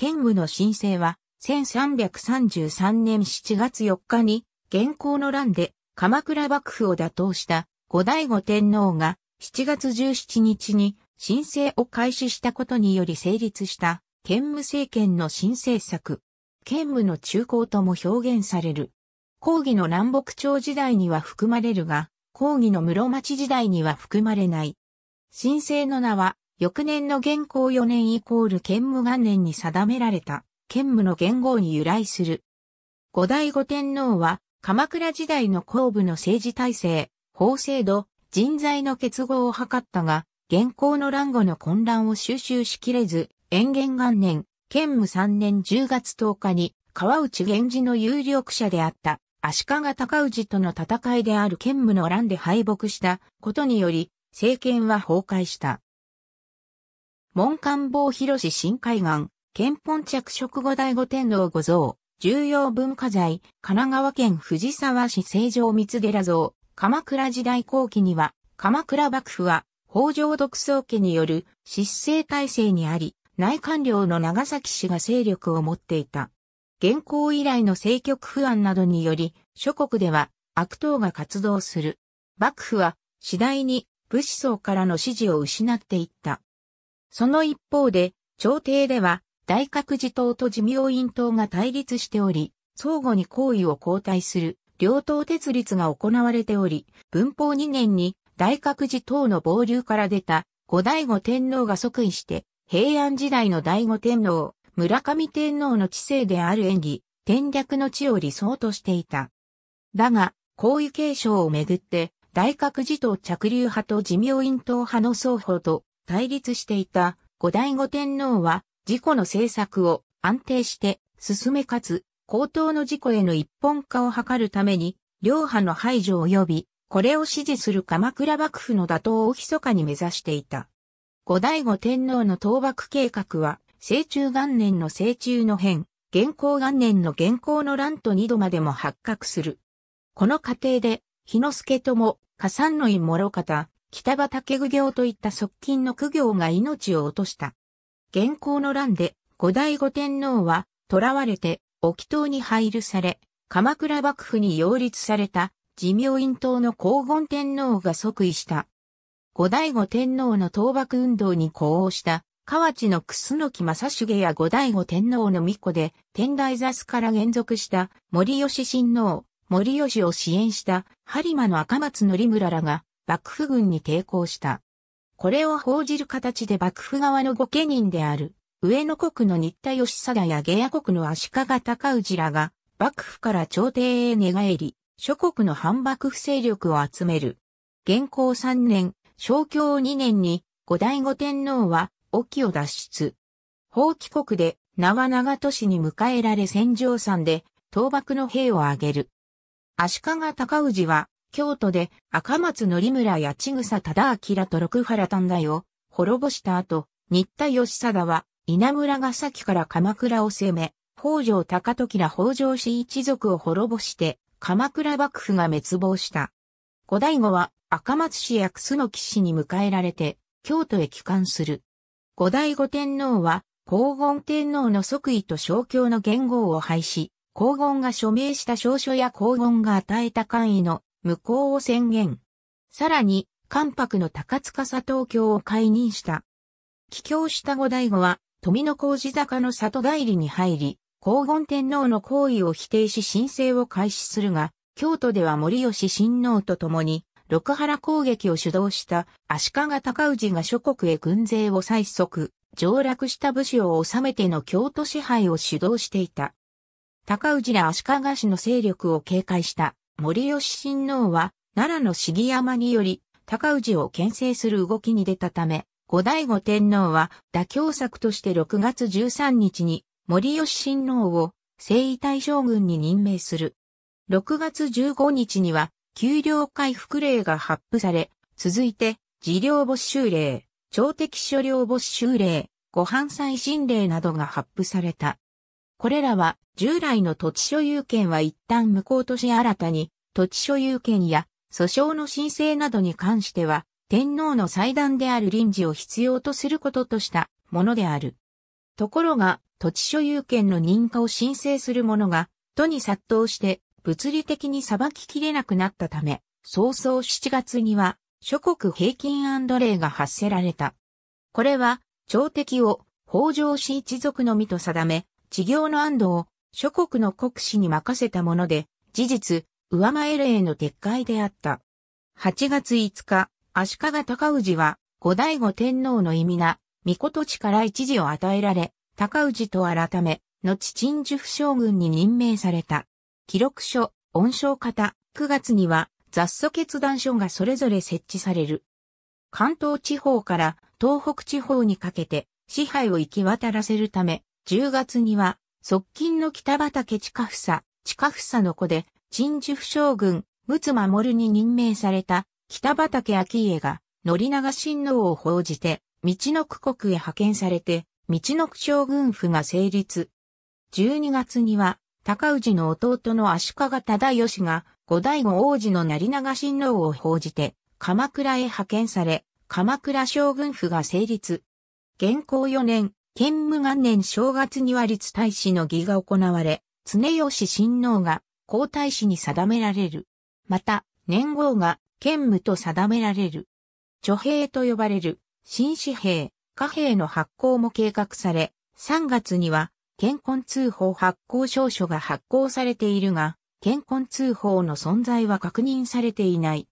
兼務の申請は、1333年7月4日に、現行の乱で、鎌倉幕府を打倒した、後醍醐天皇が、7月17日に、申請を開始したことにより成立した、兼務政権の申請策。兼務の中高とも表現される。抗議の南北朝時代には含まれるが、抗議の室町時代には含まれない。申請の名は、翌年の元号4年イコール剣武元年に定められた、剣武の元号に由来する。後醍醐天皇は、鎌倉時代の後部の政治体制、法制度、人材の結合を図ったが、元行の乱後の混乱を収集しきれず、延元元年、剣武3年10月10日に、川内源氏の有力者であった、足利高氏との戦いである剣武の乱で敗北したことにより、政権は崩壊した。門官房広市新海岸、憲本着色後醍醐天皇御像、重要文化財、神奈川県藤沢市成城三寺像、鎌倉時代後期には、鎌倉幕府は、北条独創家による失政体制にあり、内官僚の長崎氏が勢力を持っていた。現行以来の政局不安などにより、諸国では悪党が活動する。幕府は次第に武士層からの支持を失っていった。その一方で、朝廷では、大覚寺党と寺明院党が対立しており、相互に行為を交代する、両党鉄立が行われており、文法2年に大覚寺党の暴流から出た、後醍醐天皇が即位して、平安時代の醍醐天皇、村上天皇の治世である演技、天略の地を理想としていた。だが、皇位継承をめぐって、大覚寺党着流派と寺明院党派の双方と対立していた後醍醐天皇は自己の政策を安定して進めかつ高等の事故への一本化を図るために両派の排除及びこれを支持する鎌倉幕府の打倒を密かに目指していた。後醍醐天皇の倒幕計画は、成中元年の成中の変、元寇元年の元寇の乱と二度までも発覚する。この過程で、日之助とも、加山の院諸方、北畑苦行といった側近の苦行が命を落とした。現行の乱で、後醍醐天皇は、囚われて、沖島に配慮され、鎌倉幕府に擁立された、自明院党の黄金天皇が即位した。後醍醐天皇の倒幕運動に呼応した、河内の楠木正重や後醍醐天皇の巫女で、天台座すから現続した森吉親王、森吉を支援した、播磨の赤松則村らが、幕府軍に抵抗した。これを報じる形で幕府側の御家人である、上野国の新田義貞や下野国の足利尊氏らが、幕府から朝廷へ寝返り、諸国の反幕府勢力を集める。元寇3年、昭教2年に、後醍醐天皇は、沖を脱出。法棄国で、縄長都市に迎えられ戦場山で、倒幕の兵を挙げる。足利高氏は、京都で赤松則村や千草忠明と六原短大を滅ぼした後、新田義貞は稲村ヶ崎から鎌倉を攻め、北条高時ら北条氏一族を滅ぼして鎌倉幕府が滅亡した。後醍醐は赤松氏や楠騎氏に迎えられて京都へ帰還する。後醍醐天皇は黄金天皇の即位と小教の元号を廃止、黄金が署名した証書や黄金が与えた官位の無効を宣言。さらに、関白の高塚佐藤京を解任した。帰京した後醍醐は、富野小路坂の里帰りに入り、黄金天皇の行為を否定し申請を開始するが、京都では森吉親王と共に、六原攻撃を主導した足利高氏が諸国へ軍勢を催促、上落した武士を治めての京都支配を主導していた。高氏ら足利氏の勢力を警戒した森吉親王は、奈良の杉山により、高氏を牽制する動きに出たため、後醍醐天皇は妥協策として6月13日に森吉親王を征夷大将軍に任命する。6月15日には、給料回復令が発布され、続いて、事領没収令、朝敵所領没収令、ご飯祭神令などが発布された。これらは従来の土地所有権は一旦無効とし新たに、土地所有権や訴訟の申請などに関しては、天皇の祭壇である臨時を必要とすることとしたものである。ところが、土地所有権の認可を申請する者が、都に殺到して、物理的に裁ききれなくなったため、早々7月には、諸国平均令が発せられた。これは、朝敵を、北条氏一族のみと定め、治業の安堵を、諸国の国史に任せたもので、事実、上前への撤回であった。8月5日、足利尊氏は、後醍醐天皇の意味な、御土地から一時を与えられ、尊氏と改め、後陳樹府将軍に任命された。記録書、恩賞方、9月には、雑素決断書がそれぞれ設置される。関東地方から東北地方にかけて支配を行き渡らせるため、10月には側近の北畠近房、近房の子で、陳寿府将軍、陸奥守に任命された、北畠昭家が、宣長親王を報じて、道の区国へ派遣されて、道の区将軍府が成立。12月には、高氏の弟の足利忠義が、後醍醐王子の成長親王を報じて、鎌倉へ派遣され、鎌倉将軍府が成立。現行4年、建武元年正月には立大使の儀が行われ、常吉親王が皇太子に定められる。また、年号が建武と定められる。諸兵と呼ばれる新紙幣、貨幣の発行も計画され、3月には健康通報発行証書が発行されているが、健康通報の存在は確認されていない。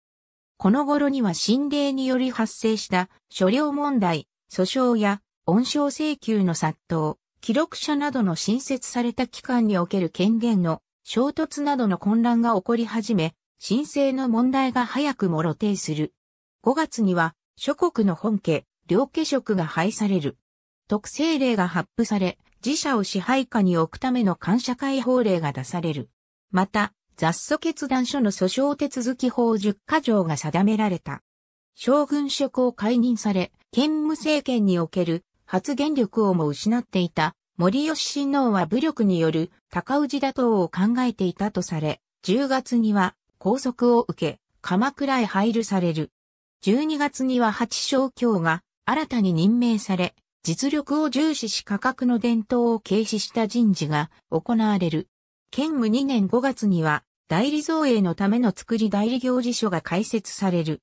この頃には心霊により発生した所領問題、訴訟や恩賞請求の殺到、記録者などの新設された機関における権限の衝突などの混乱が起こり始め、申請の問題が早くも露呈する。5月には諸国の本家、両家職が廃される。特政令が発布され、自社を支配下に置くための感謝解放令が出される。また、雑訴決断書の訴訟手続き法10箇条が定められた。将軍職を解任され、兼務政権における発言力をも失っていた森吉親王は武力による高氏打倒を考えていたとされ、10月には拘束を受け、鎌倉へ配慮される。12月には八将卿が新たに任命され、実力を重視し価格の伝統を軽視した人事が行われる。兼務2年5月には代理造営のための作り代理行事書が開設される。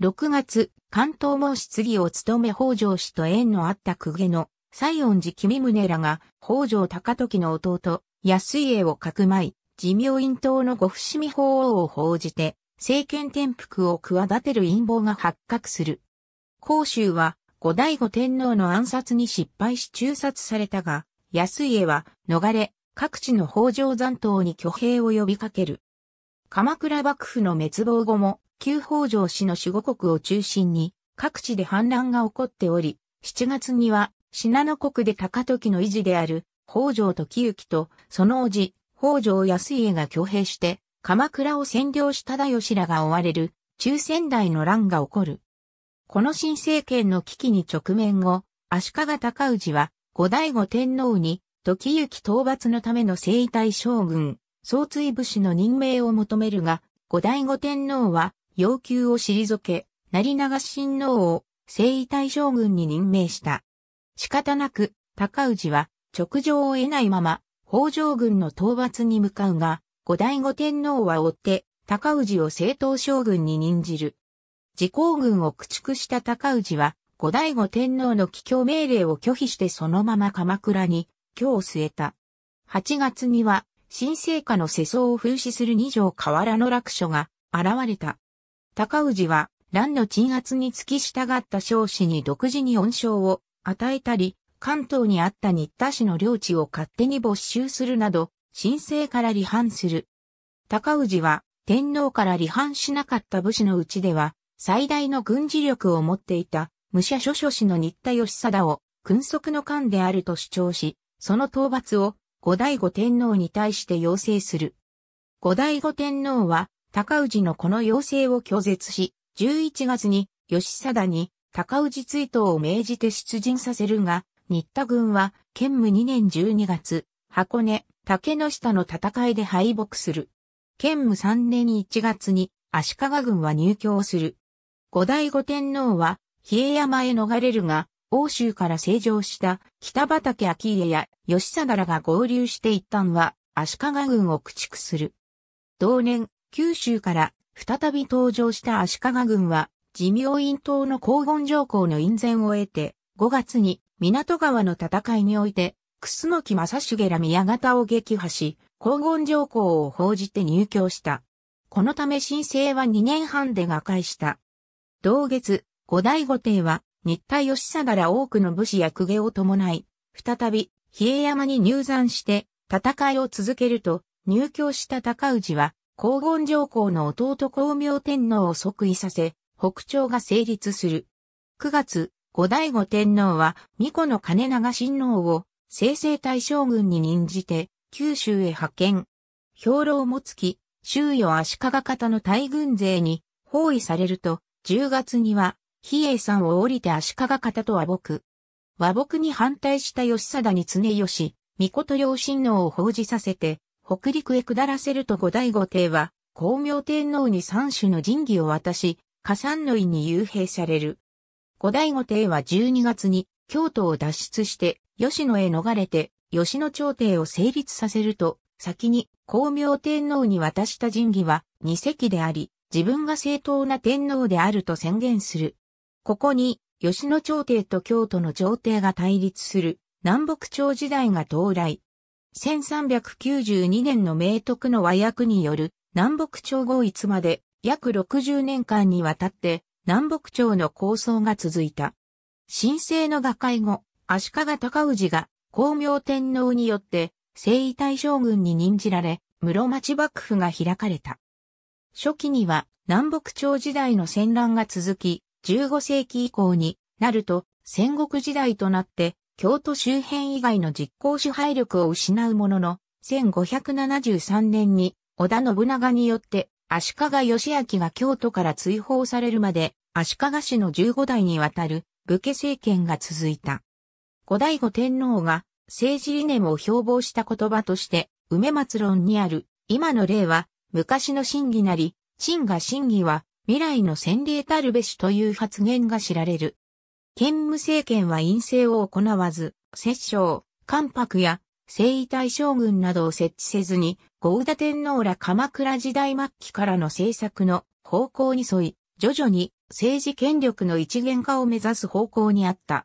6月、関東門質疑を務め北条氏と縁のあった公家の西恩寺君宗らが北条高時の弟、安家をかくまい、自明院党の御伏見法王を報じて、政権転覆を企てる陰謀が発覚する。甲州は、後醍醐天皇の暗殺に失敗し中殺されたが、安家は逃れ、各地の北条残党に挙兵を呼びかける。鎌倉幕府の滅亡後も、旧北条氏の守護国を中心に各地で反乱が起こっており、7月には信濃国で高時の維持である北条時行とその叔父北条安家が挙兵して鎌倉を占領した大吉らが追われる中仙台の乱が起こる。この新政権の危機に直面後、足利尊氏は後醍醐天皇に時行討伐のための征夷大将軍、総追武士の任命を求めるが、後醍醐天皇は要求を退け、成長親王を征夷大将軍に任命した。仕方なく、高氏は直情を得ないまま、北条軍の討伐に向かうが、後醍醐天皇は追って、高氏を正統将軍に任じる。自公軍を駆逐した高氏は、後醍醐天皇の帰郷命令を拒否してそのまま鎌倉に、居を据えた。8月には、新聖下の世相を風刺する二条河原の落書が現れた。高氏は、乱の鎮圧に付き従った少子に独自に恩賞を与えたり、関東にあった新田氏の領地を勝手に没収するなど、申請から離反する。高氏は、天皇から離反しなかった武士のうちでは、最大の軍事力を持っていた、武者諸諸氏の新田義貞を、君側の官であると主張し、その討伐を、後醍醐天皇に対して要請する。後醍醐天皇は、高氏のこの要請を拒絶し、11月に吉貞に高氏追悼を命じて出陣させるが、新田軍は、兼務2年12月、箱根、竹の下の戦いで敗北する。兼務3年1月に、足利軍は入京する。五代五天皇は、比叡山へ逃れるが、欧州から成城した北畠昭家や吉貞らが合流して一旦は足利軍を駆逐する。同年、九州から再び登場した足利軍は、自明院島の黄金上皇の院前を得て、5月に港川の戦いにおいて、楠木正成ら宮方を撃破し、黄金上皇を報じて入京した。このため申請は2年半で瓦解した。同月、五代五帝は、日田義貞ら多くの武士や公家を伴い、再び、比叡山に入山して、戦いを続けると、入京した高氏は、黄金上皇の弟光明天皇を即位させ、北朝が成立する。9月、後醍醐天皇は、巫女の金長親王を、正々大将軍に任じて、九州へ派遣。兵糧もつき、周与足利方の大軍勢に、包囲されると、10月には、比叡山を降りて足利方と和睦。和睦に反対した義貞に常義、御と両親王を奉じさせて、北陸へ下らせると後醍醐帝は、光明天皇に三種の神器を渡し、加山の意に幽閉される。後醍醐帝は12月に京都を脱出して吉野へ逃れて吉野朝廷を成立させると、先に光明天皇に渡した神器は二席であり、自分が正当な天皇であると宣言する。ここに吉野朝廷と京都の朝廷が対立する南北朝時代が到来。1392年の明徳の和訳による南北朝合一まで約60年間にわたって南北朝の構想が続いた。神聖の瓦解後、足利尊氏が光明天皇によって征夷大将軍に任じられ、室町幕府が開かれた。初期には南北朝時代の戦乱が続き、15世紀以降になると戦国時代となって京都周辺以外の実行支配力を失うものの、1573年に織田信長によって足利義明が京都から追放されるまで足利氏の15代にわたる武家政権が続いた。後醍醐天皇が政治理念を標榜した言葉として梅松論にある今の例は昔の真偽なり、真が真偽は未来の先例たるべしという発言が知られる。兼務政権は陰性を行わず、摂政、関白や征夷大将軍などを設置せずに、合田天皇ら鎌倉時代末期からの政策の方向に沿い、徐々に政治権力の一元化を目指す方向にあった。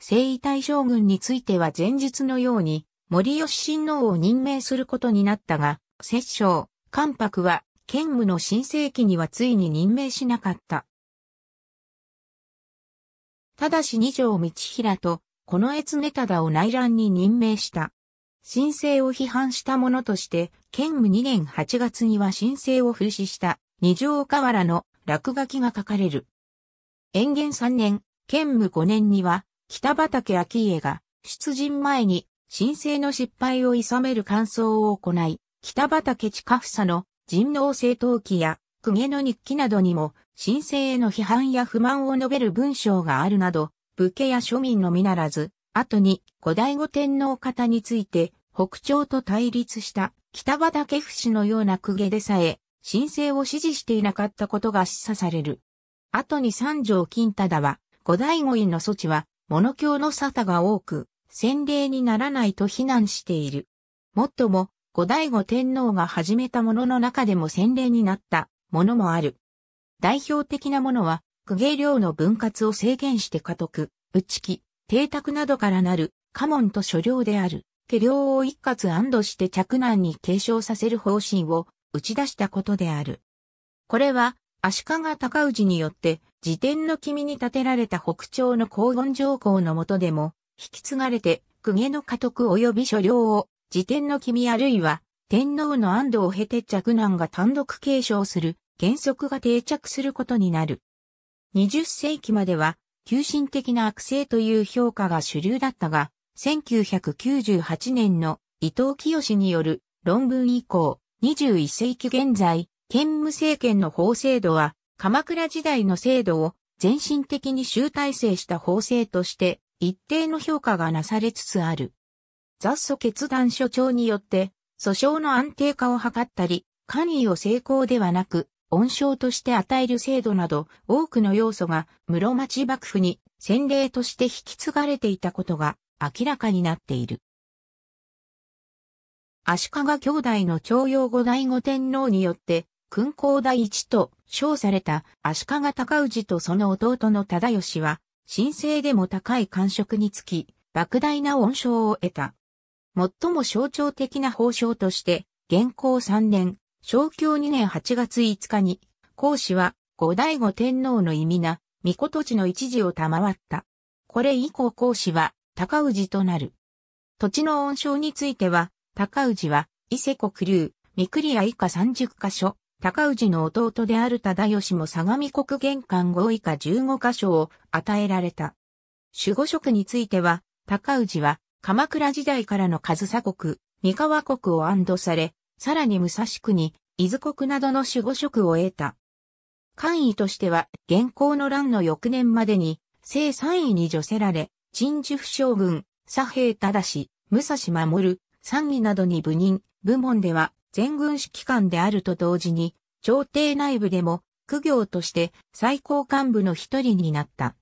征夷大将軍については前述のように、森吉親王を任命することになったが、摂政、関白は、兼務の新世紀にはついに任命しなかった。ただし二条道平と、この越ネ忠を内乱に任命した。申請を批判した者として、県務2年8月には申請を風刺した二条河原の落書きが書かれる。延元3年、県務5年には、北畠昭家が出陣前に申請の失敗をさめる感想を行い、北畠近房の人能政党記や公家の日記などにも申請への批判や不満を述べる文章があるなど、武家や庶民のみならず、後に後醍醐天皇方について北朝と対立した北畠府氏のような公家でさえ申請を支持していなかったことが示唆される。後に三条金忠は、後醍醐院の措置は、物教の沙汰が多く、先例にならないと非難している。もっとも、後醍醐天皇が始めたものの中でも先例になったものもある。代表的なものは、区芸領の分割を制限して家督、内木、邸宅などからなる、家門と所領である、家領を一括安堵して着難に継承させる方針を打ち出したことである。これは、足利尊氏によって、自典の君に建てられた北朝の高温条項の下でも、引き継がれて、公家の家督及び所領を、自典の君あるいは、天皇の安堵を経て着難が単独継承する原則が定着することになる。20世紀までは、急進的な悪性という評価が主流だったが、1998年の伊藤清による論文以降、21世紀現在、兼務政権の法制度は、鎌倉時代の制度を全身的に集大成した法制として、一定の評価がなされつつある。雑訴決断所長によって、訴訟の安定化を図ったり、官位を成功ではなく、恩賞として与える制度など多くの要素が室町幕府に先例として引き継がれていたことが明らかになっている。足利兄弟の徴用後醍醐天皇によって勲功第一と称された足利尊氏とその弟の忠義は神聖でも高い官職につき莫大な恩賞を得た。最も象徴的な褒章として、現行3年、昭教2年8月5日に、孔子は後醍醐天皇の意味な、御子土地の一時を賜った。これ以降孔子は高氏となる。土地の恩賞については、高氏は伊勢国流、三栗屋以下30箇所、高氏の弟である忠義も相模国玄関5以下15箇所を与えられた。守護職については、高氏は鎌倉時代からの上総国、三河国を安堵され、さらに武蔵国、伊豆国などの守護職を得た。官位としては、現行の乱の翌年までに、正三位に除せられ、陳寿府将軍、左兵忠、武蔵守、三位などに部任、部門では全軍指揮官であると同時に、朝廷内部でも、苦行として最高幹部の一人になった。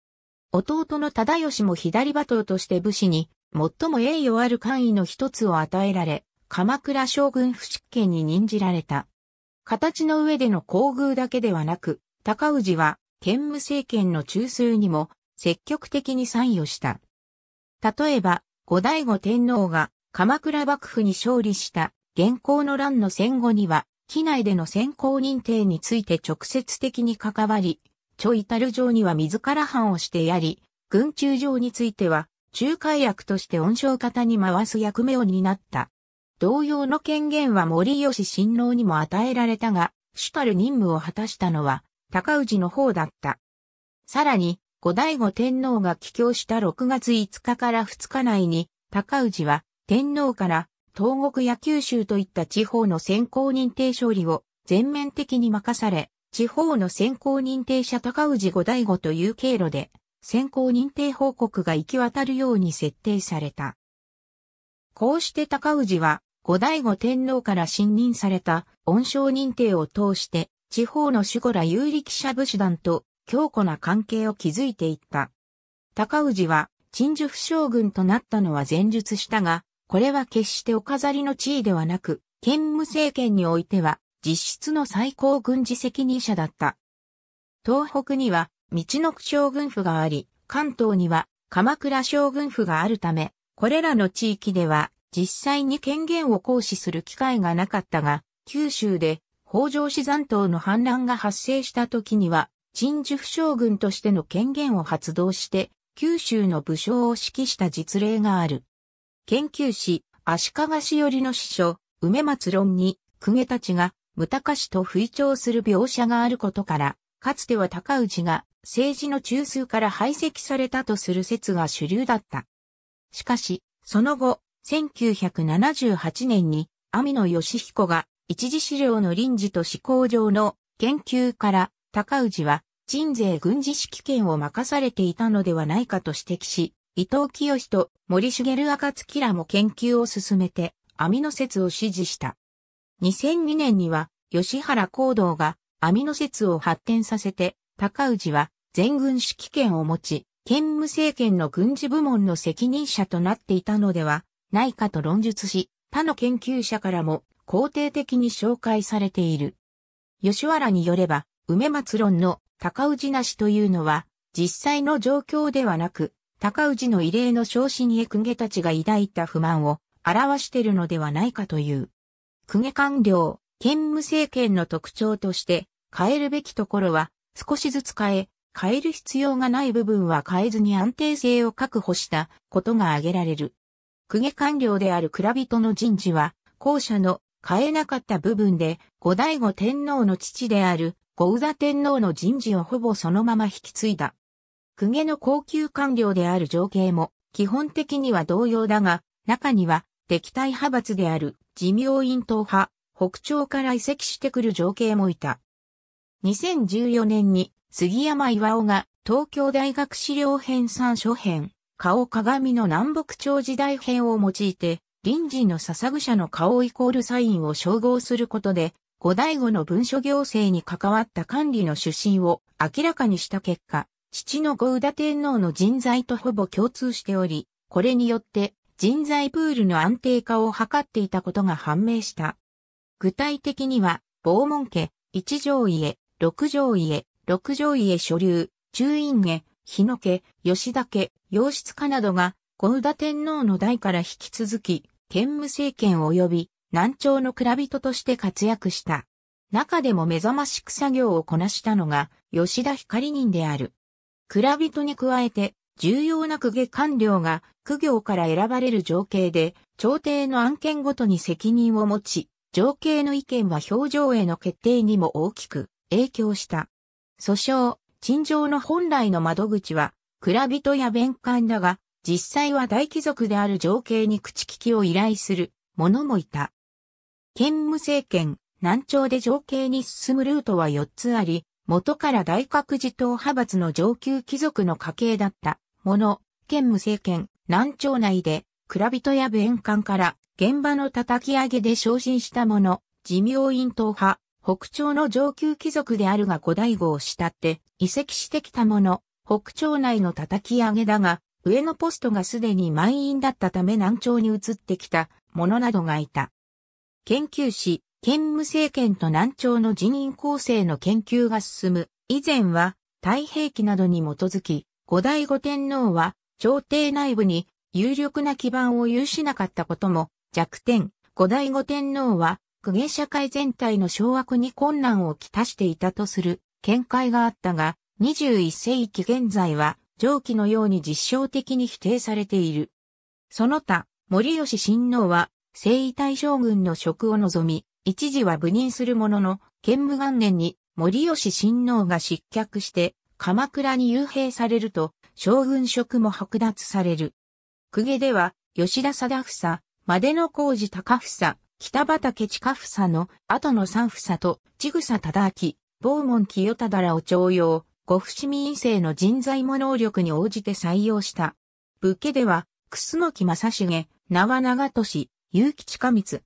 弟の忠義も左馬頭として武士に、最も栄誉ある官位の一つを与えられ、鎌倉将軍府執権に任じられた。形の上での厚遇だけではなく、高氏は、兼務政権の中枢にも積極的に参与した。例えば、後醍醐天皇が鎌倉幕府に勝利した現行の乱の戦後には、機内での先行認定について直接的に関わり、ちょいたる上には自ら藩をしてやり、軍中上については、仲介役として恩賞方に回す役目を担った。同様の権限は森吉親王にも与えられたが、主たる任務を果たしたのは、高氏の方だった。さらに、後醍醐天皇が帰京した6月5日から2日内に、高氏は天皇から東国や九州といった地方の先行認定勝利を全面的に任され、地方の先行認定者高氏後醍醐という経路で、先行認定報告が行き渡るように設定された。こうして高氏は後醍醐天皇から信任された恩賞認定を通して、地方の守護ら有力者武士団と強固な関係を築いていった。高氏は、陳述府将軍となったのは前述したが、これは決してお飾りの地位ではなく、兼務政権においては、実質の最高軍事責任者だった。東北には、道の区将軍府があり、関東には鎌倉将軍府があるため、これらの地域では実際に権限を行使する機会がなかったが、九州で北条氏残党の反乱が発生した時には、陳樹府将軍としての権限を発動して、九州の武将を指揮した実例がある。研究士、足利氏よりの師匠、梅松論に、公家たちが、無高氏と吹聴する描写があることから、かつては高氏が政治の中枢から排斥されたとする説が主流だった。しかし、その後、1978年に、網野義彦が、一次資料の臨時と思行上の研究から、高氏は、鎮税軍事指揮権を任されていたのではないかと指摘し、伊藤清と森茂暁らも研究を進めて、網野説を支持した。2002年には、吉原行動が網野説を発展させて、高氏は全軍指揮権を持ち、兼務政権の軍事部門の責任者となっていたのではないかと論述し、他の研究者からも肯定的に紹介されている。吉原によれば、梅松論の高氏なしというのは、実際の状況ではなく、高氏の異例の昇進へ公家たちが抱いた不満を表しているのではないかという。公家官僚、兼務政権の特徴として、変えるべきところは少しずつ変え、変える必要がない部分は変えずに安定性を確保したことが挙げられる。公家官僚である蔵人の人事は、後者の変えなかった部分で、後醍醐天皇の父である、後宇座天皇の人事をほぼそのまま引き継いだ。公家の高級官僚である情景も、基本的には同様だが、中には、敵対派閥である、自明院党派、北朝から移籍してくる情景もいた。2014年に、杉山岩尾が、東京大学資料編参書編、顔鏡の南北朝時代編を用いて、臨時の笹ぐ者の顔イコールサインを称号することで、後醍醐の文書行政に関わった管理の出身を明らかにした結果、父の宇田天皇の人材とほぼ共通しており、これによって人材プールの安定化を図っていたことが判明した。具体的には、傍門家、一条家、六条家、六条家所流、中院家、日野家、吉田家、洋室家などが、小宇田天皇の代から引き続き、兼務政権及び、南朝の蔵人として活躍した。中でも目覚ましく作業をこなしたのが、吉田光人である。蔵人に加えて、重要な公家官僚が、苦行から選ばれる情景で、朝廷の案件ごとに責任を持ち、情景の意見は表情への決定にも大きく影響した。訴訟、陳情の本来の窓口は、蔵人や弁官だが、実際は大貴族である情景に口利きを依頼する者もいた。兼務政権、南朝で情景に進むルートは4つあり、元から大閣寺党派閥の上級貴族の家系だったもの、兼務政権、南朝内で、蔵人や弁官から現場の叩き上げで昇進した者、自明院党派、北朝の上級貴族であるが古代号を慕って移籍してきたもの、北朝内の叩き上げだが、上のポストがすでに満員だったため南朝に移ってきた者などがいた。研究士、兼務政権と南朝の人員構成の研究が進む。以前は太平記などに基づき、後醍醐天皇は朝廷内部に有力な基盤を有しなかったことも弱点。後醍醐天皇は公家社会全体の掌握に困難をきたしていたとする見解があったが、21世紀現在は上記のように実証的に否定されている。その他、森吉親王は、征夷大将軍の職を望み、一時は部任するものの、兼務元年に森吉親王が失脚して、鎌倉に幽閉されると、将軍職も剥奪される。公家では、吉田貞房、までの工事高房、北畠近房の後の三房と、千草忠明、坊門清忠らを徴用、五伏見院生の人材も能力に応じて採用した。武家では、楠木正重、縄長俊、結城近光。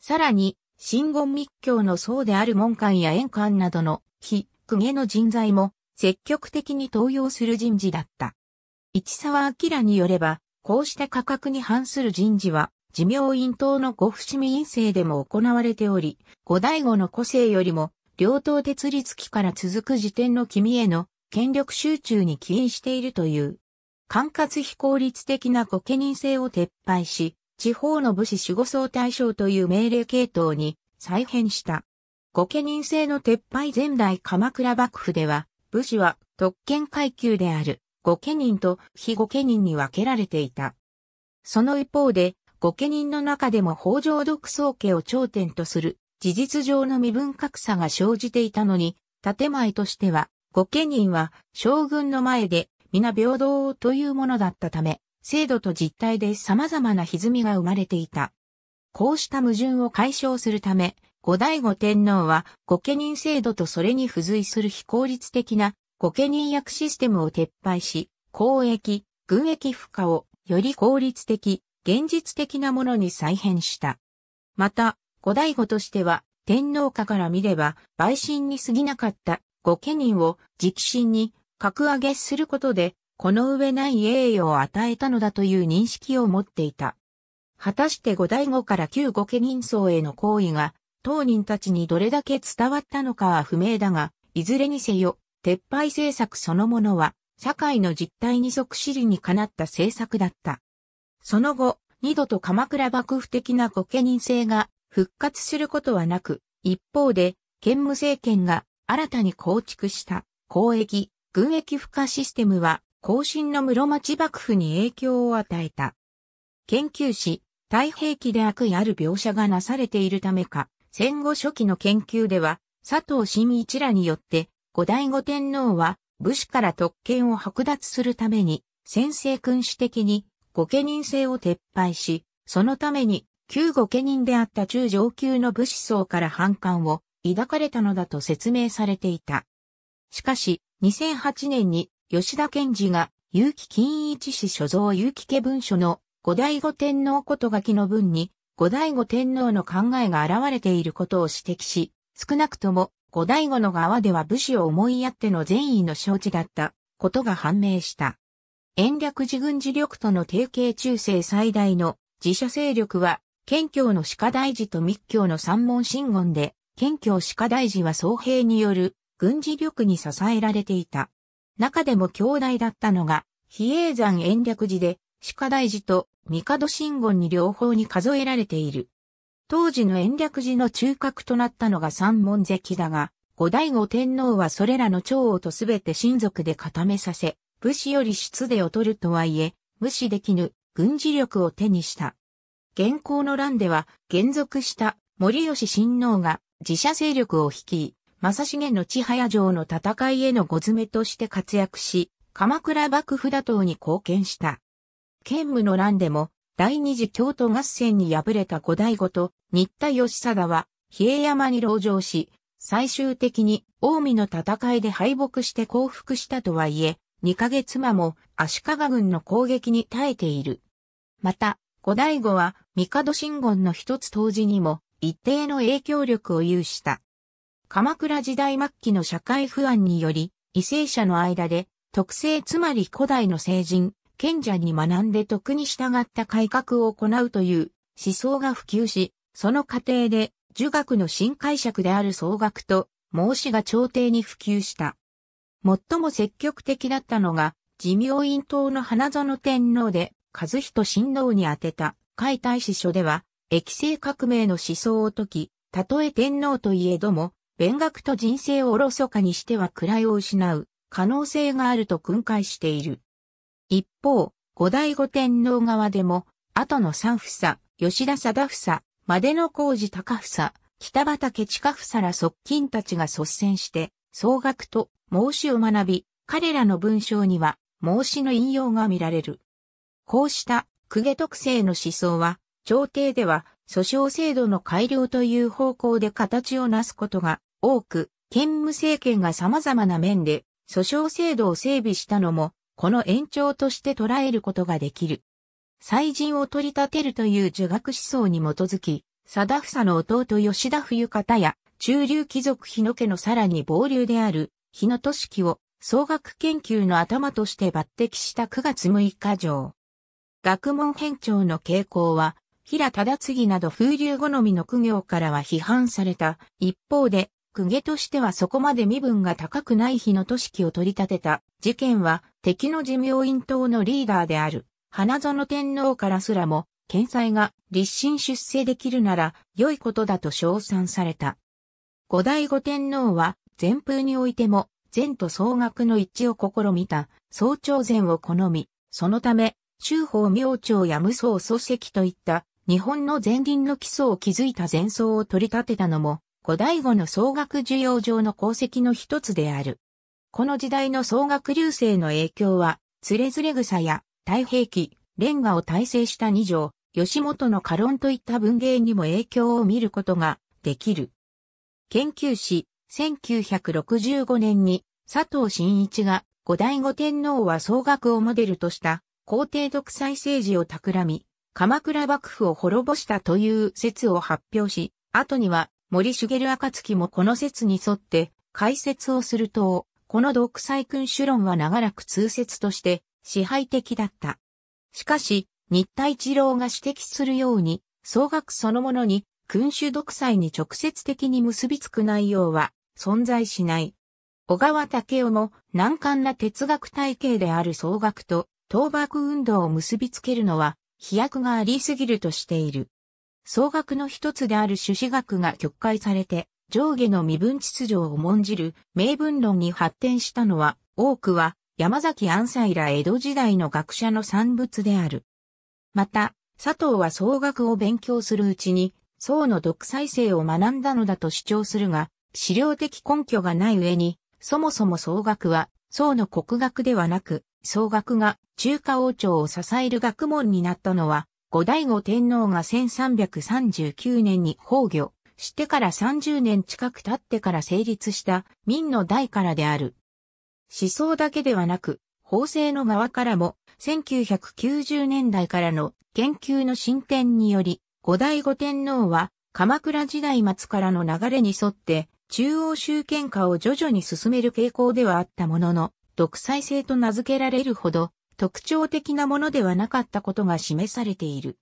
さらに、新言密教の僧である門官や円官などの非、公家の人材も積極的に登用する人事だった。市沢明によれば、こうした価格に反する人事は、寿命院党の五伏見院政でも行われており、五醍醐の個性よりも、両党鉄立期から続く時点の君への権力集中に起因しているという、管轄非効率的な御家人制を撤廃し、地方の武士守護総対象という命令系統に再編した。御家人制の撤廃前代鎌倉幕府では、武士は特権階級である御家人と非御家人に分けられていた。その一方で、御家人の中でも北条独創家を頂点とする、事実上の身分格差が生じていたのに、建前としては、御家人は将軍の前で皆平等というものだったため、制度と実態で様々な歪みが生まれていた。こうした矛盾を解消するため、後醍醐天皇は御家人制度とそれに付随する非効率的な御家人役システムを撤廃し、公益、軍役負荷をより効率的、現実的なものに再編した。また、後醍醐としては、天皇家から見れば、陪審に過ぎなかった御家人を直身に格上げすることで、この上ない栄誉を与えたのだという認識を持っていた。果たして後醍醐から旧御家人層への行為が、当人たちにどれだけ伝わったのかは不明だが、いずれにせよ、撤廃政策そのものは、社会の実態に即死りにかなった政策だった。その後、二度と鎌倉幕府的な御家人制が復活することはなく、一方で、兼務政権が新たに構築した公益、軍役付加システムは、後進の室町幕府に影響を与えた。研究史、太平記で悪意ある描写がなされているためか、戦後初期の研究では、佐藤新一らによって、後醍醐天皇は武士から特権を剥奪するために、先制君主的に御家人制を撤廃し、そのために旧御家人であった中上級の武士層から反感を抱かれたのだと説明されていた。しかし、2008年に吉田賢治が結城金一氏所蔵結城家文書の後醍醐天皇こと書きの文に後醍醐天皇の考えが現れていることを指摘し、少なくとも後醍醐の側では武士を思いやっての善意の承知だったことが判明した。延暦寺軍事力との提携中世最大の自社勢力は、県教の鹿大寺と密教の三門神言で、県教鹿大寺は総兵による軍事力に支えられていた。中でも兄弟だったのが、比叡山延暦寺で、鹿大寺と帝神言に両方に数えられている。当時の延暦寺の中核となったのが三門関だが、後醍醐天皇はそれらの長王とすべて親族で固めさせ、武士より出で劣るとはいえ、無視できぬ軍事力を手にした。現行の乱では、現属した森吉親王が自社勢力を率い、正重の千早城の戦いへのご詰めとして活躍し、鎌倉幕府打倒に貢献した。兼務の乱でも、第二次京都合戦に敗れた後醍醐と、新田義貞は、比叡山に籠城し、最終的に、近江の戦いで敗北して降伏したとはいえ、2ヶ月間も足利軍の攻撃に耐えている。また、後醍醐は帝真言の一つ当時にも一定の影響力を有した。鎌倉時代末期の社会不安により、異性者の間で特性つまり古代の聖人、賢者に学んで徳に従った改革を行うという思想が普及し、その過程で儒学の新解釈である総学と孟子が朝廷に普及した。最も積極的だったのが、自明院党の花園天皇で、和人親王に宛てた、解体史書では、液性革命の思想を解き、たとえ天皇といえども、勉学と人生をおろそかにしては位を失う、可能性があると訓戒している。一方、後醍醐天皇側でも、後の三房、吉田貞房、までの工事高房、北畑近房ら側近たちが率先して、総額と孟子を学び、彼らの文章には孟子の引用が見られる。こうした公家特性の思想は、朝廷では訴訟制度の改良という方向で形をなすことが多く、兼務政権が様々な面で訴訟制度を整備したのも、この延長として捉えることができる。祭人を取り立てるという儒学思想に基づき、貞房の弟吉田冬方や中流貴族日野家のさらに暴流である日野俊樹を総学研究の頭として抜擢した9月6日上。学問編長の傾向は、平忠次など風流好みの苦行からは批判された。一方で、公家としてはそこまで身分が高くない日野俊樹を取り立てた事件は敵の寿命院党のリーダーである花園天皇からすらも検裁が立身出世できるなら良いことだと称賛された。後醍醐天皇は前風においても、前と総額の一致を試みた、総朝前を好み、そのため、周法明朝や無双祖石といった日本の前輪の基礎を築いた前僧を取り立てたのも、古代語の総額需要上の功績の一つである。この時代の総額流星の影響は、つれづれ草や太平記、レンガを大成した二条、吉本の家論といった文芸にも影響を見ることができる。研究史、1965年に佐藤真一が後醍醐天皇は総額をモデルとした皇帝独裁政治を企み、鎌倉幕府を滅ぼしたという説を発表し、後には森茂暁もこの説に沿って解説をすると、この独裁君主論は長らく通説として支配的だった。しかし、日田一郎が指摘するように、総額そのものに君主独裁に直接的に結びつく内容は存在しない。小川武雄も難関な哲学体系である総学と倒幕運動を結びつけるのは飛躍がありすぎるとしている。総学の一つである朱子学が曲解されて上下の身分秩序を重んじる名分論に発展したのは多くは山崎安西ら江戸時代の学者の産物である。また、佐藤は総学を勉強するうちに、宋の独裁性を学んだのだと主張するが、資料的根拠がない上に、そもそも総額は、宋の国学ではなく、総額が中華王朝を支える学問になったのは、後醍醐天皇が1339年に崩御してから30年近く経ってから成立した民の代からである。思想だけではなく、法制の側からも、1990年代からの研究の進展により、後醍醐天皇は、鎌倉時代末からの流れに沿って、中央集権化を徐々に進める傾向ではあったものの、独裁性と名付けられるほど特徴的なものではなかったことが示されている。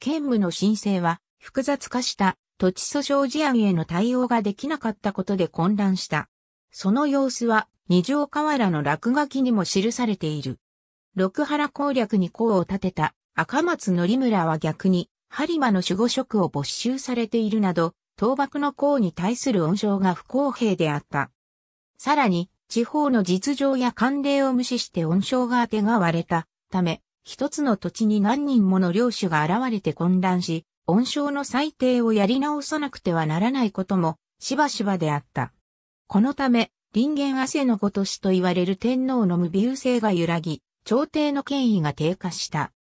兼務の申請は複雑化した土地訴訟事案への対応ができなかったことで混乱した。その様子は二条河原の落書きにも記されている。六原攻略に功を立てた赤松則村は逆に、播磨の守護職を没収されているなど、倒幕の功に対する恩賞が不公平であった。さらに、地方の実情や慣例を無視して恩賞が当てが割れたため、一つの土地に何人もの領主が現れて混乱し、恩賞の裁定をやり直さなくてはならないことも、しばしばであった。このため、人間汗のごとしと言われる天皇の無微性が揺らぎ、朝廷の権威が低下した。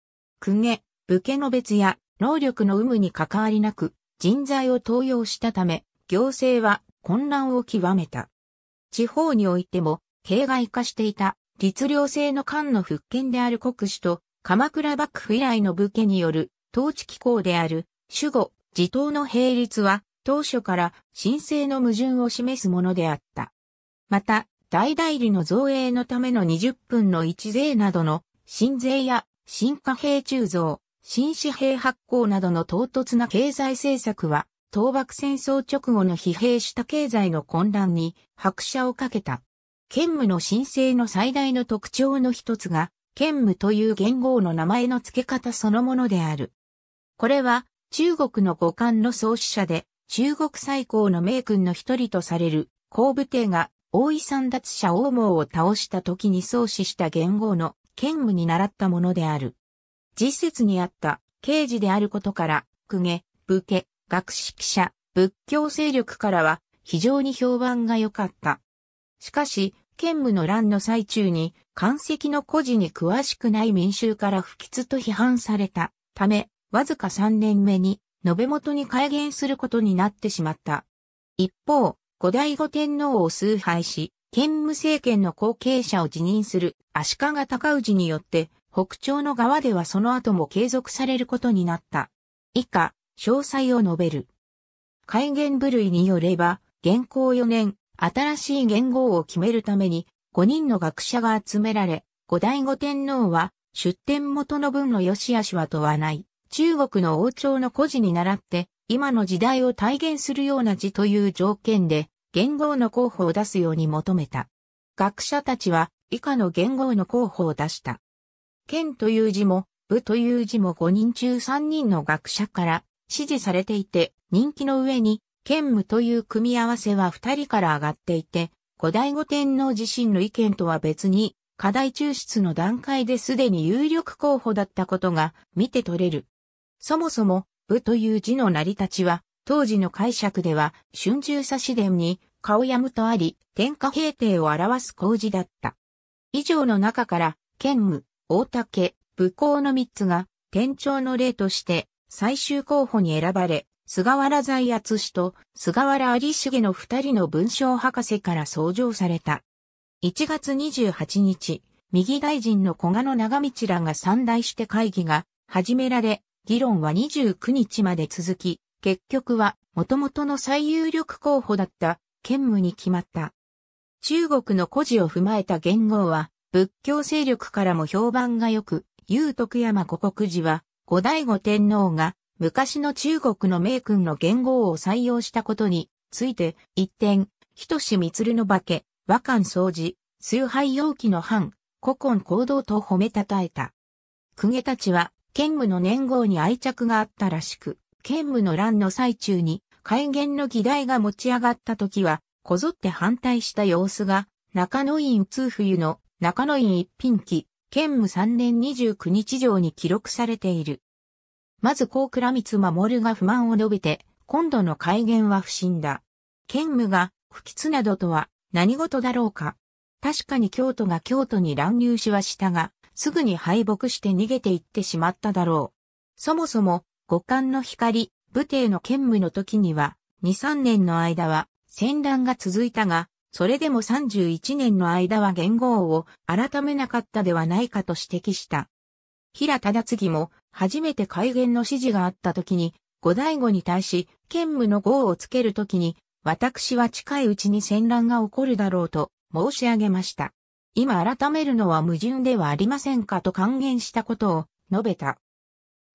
公家、武家の別や能力の有無に関わりなく、人材を登用したため、行政は混乱を極めた。地方においても、形骸化していた、律令制の官の復権である国主と、鎌倉幕府以来の武家による統治機構である、守護、自党の並立は、当初から神聖の矛盾を示すものであった。また、大代理の造営のための20分の1税などの、新税や新貨幣鋳造、新紙幣発行などの唐突な経済政策は、倒幕戦争直後の疲弊した経済の混乱に拍車をかけた。兼務の申請の最大の特徴の一つが、兼務という元号の名前の付け方そのものである。これは、中国の五感の創始者で、中国最高の名君の一人とされる、皇武帝が、大井三奪者王毛を倒した時に創始した元号の兼務に習ったものである。実説にあった刑事であることから、公家、武家、学識者、仏教勢力からは非常に評判が良かった。しかし、兼務の乱の最中に、関石の孤児に詳しくない民衆から不吉と批判されたため、わずか3年目に、延元に改元することになってしまった。一方、後醍醐天皇を崇拝し、兼務政権の後継者を辞任する足利尊氏によって、北朝の側ではその後も継続されることになった。以下、詳細を述べる。改元部類によれば、現行4年、新しい元号を決めるために、5人の学者が集められ、後醍醐天皇は、出典元の文の良し悪しは問わない、中国の王朝の故事に倣って、今の時代を体現するような字という条件で、元号の候補を出すように求めた。学者たちは、以下の元号の候補を出した。剣という字も、武という字も5人中3人の学者から支持されていて、人気の上に、剣武という組み合わせは2人から上がっていて、後醍醐天皇自身の意見とは別に、課題抽出の段階ですでに有力候補だったことが見て取れる。そもそも、武という字の成り立ちは、当時の解釈では、春秋差し伝に、顔やむとあり、天下平定を表す工事だった。以上の中から、剣武、大竹、武功の3つが、店長の例として、最終候補に選ばれ、菅原在厚氏と菅原有重の二人の文章博士から創上された。1月28日、右大臣の小賀の長道らが参代して会議が始められ、議論は29日まで続き、結局は元々の最有力候補だった兼務に決まった。中国の古事を踏まえた言語は仏教勢力からも評判が良く、祐徳山古国寺は、後醍醐天皇が、昔の中国の名君の元号を採用したことに、ついて、一点、仁光の化け、和漢掃除、崇拝容器の藩、古今行動と褒めたたえた。公家たちは、兼務の年号に愛着があったらしく、兼務の乱の最中に、改元の議題が持ち上がった時は、こぞって反対した様子が、中野院通冬の中野院一品記、兼務3年29日上に記録されている。まず高倉光守が不満を述べて、今度の改元は不審だ。兼務が不吉などとは何事だろうか。確かに京都が京都に乱入しはしたが、すぐに敗北して逃げていってしまっただろう。そもそも、五冠の光、武帝の兼務の時には、二三年の間は、戦乱が続いたが、それでも31年の間は元号を改めなかったではないかと指摘した。平忠次も初めて改元の指示があった時に、後醍醐に対し、兼務の号をつける時に、私は近いうちに戦乱が起こるだろうと申し上げました。今改めるのは矛盾ではありませんかと還元したことを述べた。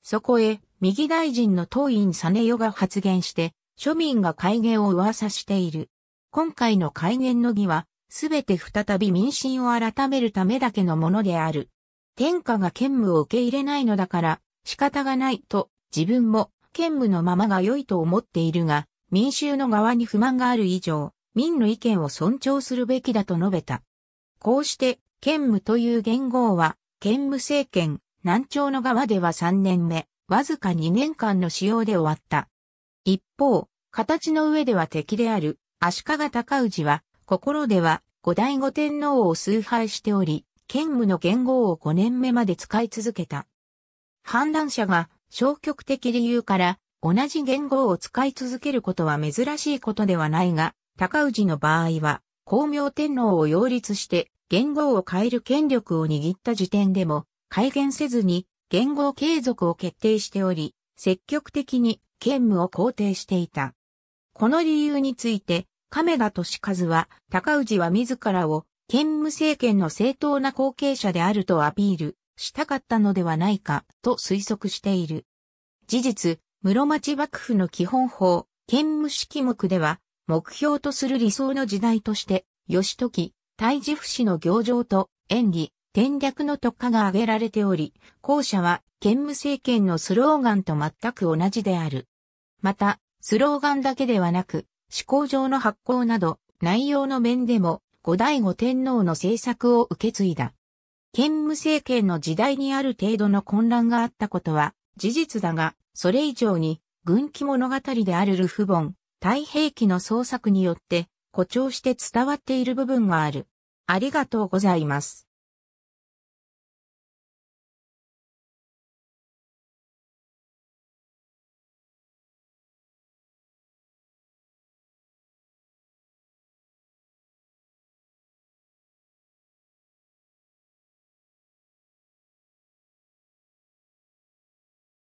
そこへ、右大臣の当院サネヨが発言して、庶民が改元を噂している。今回の改元の儀は、すべて再び民心を改めるためだけのものである。天下が兼務を受け入れないのだから、仕方がないと、自分も兼務のままが良いと思っているが、民衆の側に不満がある以上、民の意見を尊重するべきだと述べた。こうして、兼務という元号は、兼務政権、南朝の側では3年目、わずか2年間の使用で終わった。一方、形の上では敵である、足利尊氏は、心では後醍醐天皇を崇拝しており、兼務の元号を5年目まで使い続けた。反乱者が消極的理由から同じ元号を使い続けることは珍しいことではないが、高氏の場合は、光明天皇を擁立して元号を変える権力を握った時点でも、改元せずに元号継続を決定しており、積極的に兼務を肯定していた。この理由について、亀田利和は、高氏は自らを、兼務政権の正当な後継者であるとアピールしたかったのではないかと推測している。事実、室町幕府の基本法、兼務式目では、目標とする理想の時代として、義時、大治不死の行情と、演技、転略の特化が挙げられており、後者は、兼務政権のスローガンと全く同じである。また、スローガンだけではなく、思考上の発行など、内容の面でも、後醍醐天皇の政策を受け継いだ。建武政権の時代にある程度の混乱があったことは事実だが、それ以上に、軍記物語であるルフボン、太平記の創作によって誇張して伝わっている部分がある。ありがとうございます。